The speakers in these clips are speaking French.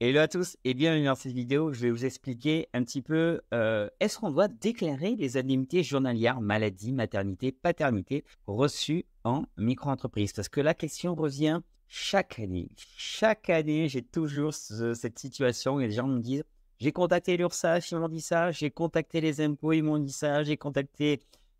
Hello à tous et bienvenue dans cette vidéo. Je vais vous expliquer un petit peu euh, est-ce qu'on doit déclarer les indemnités journalières maladie, maternité, paternité reçues en micro-entreprise Parce que la question revient chaque année. Chaque année, j'ai toujours cette situation et les gens me disent j'ai contacté l'URSSAF, ils m'ont dit ça, j'ai contacté les impôts, ils m'ont dit ça, j'ai contacté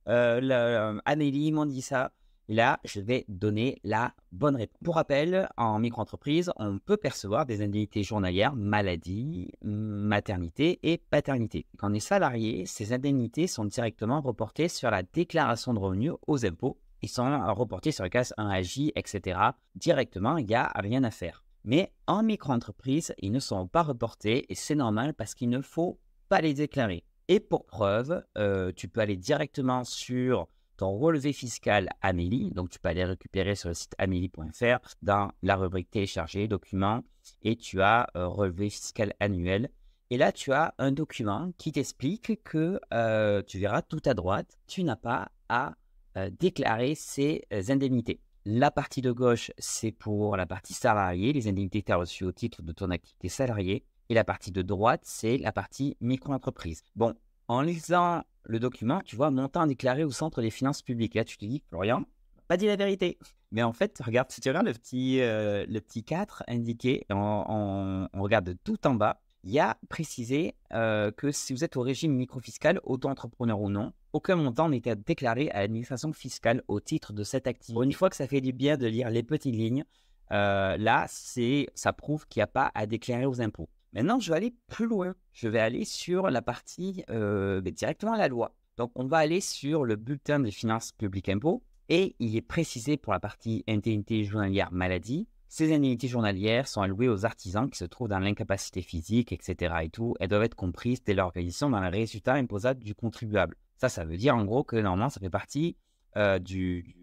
euh, Amélie, ils m'ont dit ça là, je vais donner la bonne réponse. Pour rappel, en micro-entreprise, on peut percevoir des indemnités journalières, maladie, maternité et paternité. Quand on est salarié, ces indemnités sont directement reportées sur la déclaration de revenus aux impôts. Ils sont reportés sur le casse 1AJ, etc. Directement, il n'y a rien à faire. Mais en micro-entreprise, ils ne sont pas reportés et c'est normal parce qu'il ne faut pas les déclarer. Et pour preuve, euh, tu peux aller directement sur ton relevé fiscal Amélie. Donc, tu peux aller récupérer sur le site amélie.fr dans la rubrique télécharger, documents, et tu as euh, relevé fiscal annuel. Et là, tu as un document qui t'explique que euh, tu verras tout à droite, tu n'as pas à euh, déclarer ces indemnités. La partie de gauche, c'est pour la partie salariée, les indemnités que tu as reçues au titre de ton activité salariée. Et la partie de droite, c'est la partie micro-entreprise. Bon, en lisant le document, tu vois, montant déclaré au centre des finances publiques. Là, tu te dis, Florian, pas dit la vérité. Mais en fait, regarde, si tu regardes le petit, euh, le petit 4 indiqué, on, regarde tout en bas, il y a précisé euh, que si vous êtes au régime microfiscal, auto-entrepreneur ou non, aucun montant n'était déclaré à l'administration fiscale au titre de cette activité. Une fois que ça fait du bien de lire les petites lignes, euh, là, c'est, ça prouve qu'il n'y a pas à déclarer aux impôts. Maintenant, je vais aller plus loin. Je vais aller sur la partie euh, ben, directement à la loi. Donc, on va aller sur le bulletin des finances publiques impôts et il est précisé pour la partie indemnité journalière maladie. Ces indemnités journalières sont allouées aux artisans qui se trouvent dans l'incapacité physique, etc. et tout. Elles doivent être comprises dès leur réalisation dans le résultat imposable du contribuable. Ça, ça veut dire en gros que normalement, ça fait partie euh, du,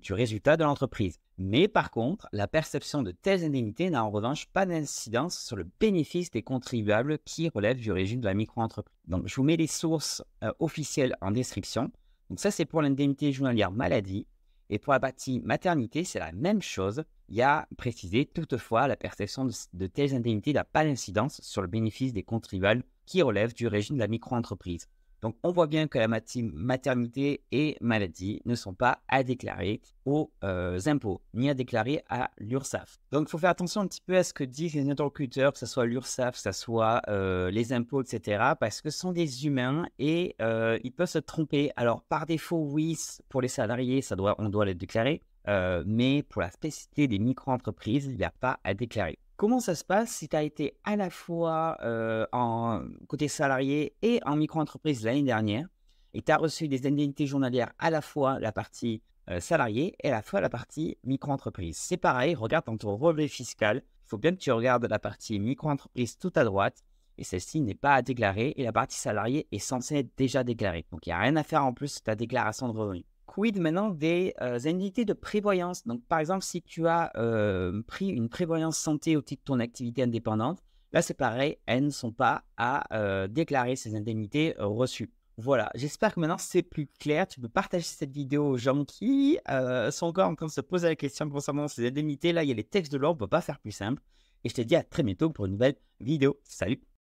du résultat de l'entreprise. Mais par contre, la perception de telles indemnités n'a en revanche pas d'incidence sur le bénéfice des contribuables qui relèvent du régime de la micro-entreprise. Donc, je vous mets les sources euh, officielles en description. Donc, ça, c'est pour l'indemnité journalière maladie. Et pour la partie maternité, c'est la même chose. Il y a précisé, toutefois, la perception de, de telles indemnités n'a pas d'incidence sur le bénéfice des contribuables qui relèvent du régime de la micro-entreprise. Donc, on voit bien que la maternité et maladie ne sont pas à déclarer aux euh, impôts, ni à déclarer à l'URSAF. Donc, il faut faire attention un petit peu à ce que disent les interlocuteurs, que ce soit l'URSAF, que ce soit euh, les impôts, etc., parce que ce sont des humains et euh, ils peuvent se tromper. Alors, par défaut, oui, pour les salariés, ça doit, on doit les déclarer, mais pour la spécificité des micro-entreprises, il n'y a pas à déclarer. Comment ça se passe si tu as été à la fois en côté salarié et en micro-entreprise l'année dernière et tu as reçu des indemnités journalières à la fois la partie salarié et à la fois la partie micro-entreprise C'est pareil, regarde dans ton relevé fiscal, il faut bien que tu regardes la partie micro-entreprise tout à droite et celle-ci n'est pas à déclarer et la partie salarié est censée être déjà déclarée. Donc il n'y a rien à faire en plus de ta déclaration de revenus. Quid maintenant des euh, indemnités de prévoyance Donc, par exemple, si tu as euh, pris une prévoyance santé au titre de ton activité indépendante, là, c'est pareil, elles ne sont pas à euh, déclarer ces indemnités reçues. Voilà, j'espère que maintenant c'est plus clair. Tu peux partager cette vidéo aux gens qui sont encore en train de se poser la question concernant ces indemnités. Là, il y a les textes de l'ordre, on ne peut pas faire plus simple. Et je te dis à très bientôt pour une nouvelle vidéo. Salut